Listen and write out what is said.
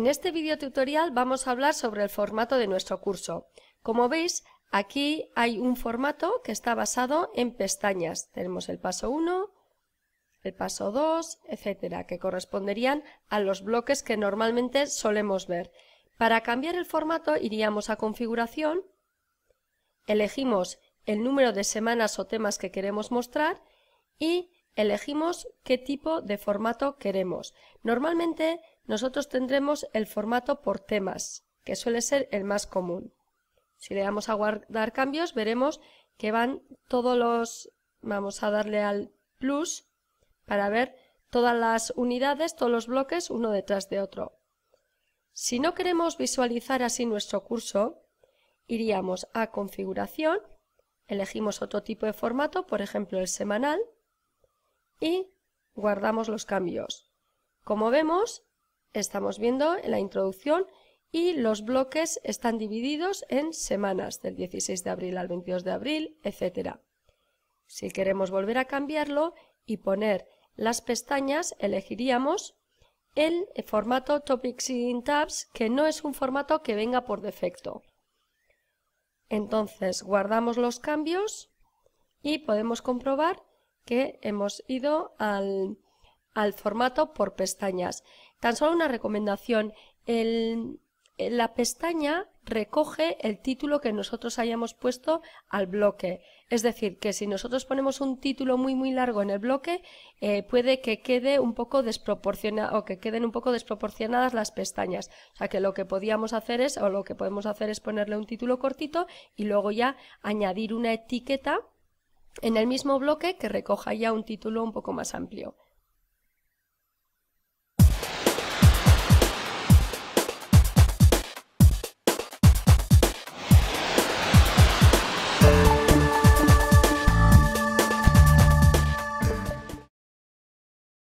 En este video tutorial vamos a hablar sobre el formato de nuestro curso. Como veis, aquí hay un formato que está basado en pestañas. Tenemos el paso 1, el paso 2, etcétera, que corresponderían a los bloques que normalmente solemos ver. Para cambiar el formato iríamos a configuración, elegimos el número de semanas o temas que queremos mostrar y elegimos qué tipo de formato queremos. Normalmente nosotros tendremos el formato por temas, que suele ser el más común. Si le damos a guardar cambios, veremos que van todos los... Vamos a darle al plus para ver todas las unidades, todos los bloques, uno detrás de otro. Si no queremos visualizar así nuestro curso, iríamos a configuración, elegimos otro tipo de formato, por ejemplo el semanal, y guardamos los cambios. Como vemos, estamos viendo en la introducción y los bloques están divididos en semanas, del 16 de abril al 22 de abril, etcétera Si queremos volver a cambiarlo y poner las pestañas, elegiríamos el formato Topics in Tabs, que no es un formato que venga por defecto. Entonces, guardamos los cambios y podemos comprobar hemos ido al, formato por pestañas. Tan solo una recomendación, la pestaña recoge el título que nosotros hayamos puesto al bloque. Es decir, que si nosotros ponemos un título muy muy largo en el bloque, eh, puede que quede un poco desproporcionado o que queden un poco desproporcionadas las pestañas. O sea que lo que podíamos hacer es, o lo que podemos hacer es ponerle un título cortito y luego ya añadir una etiqueta en el mismo bloque que recoja ya un título un poco más amplio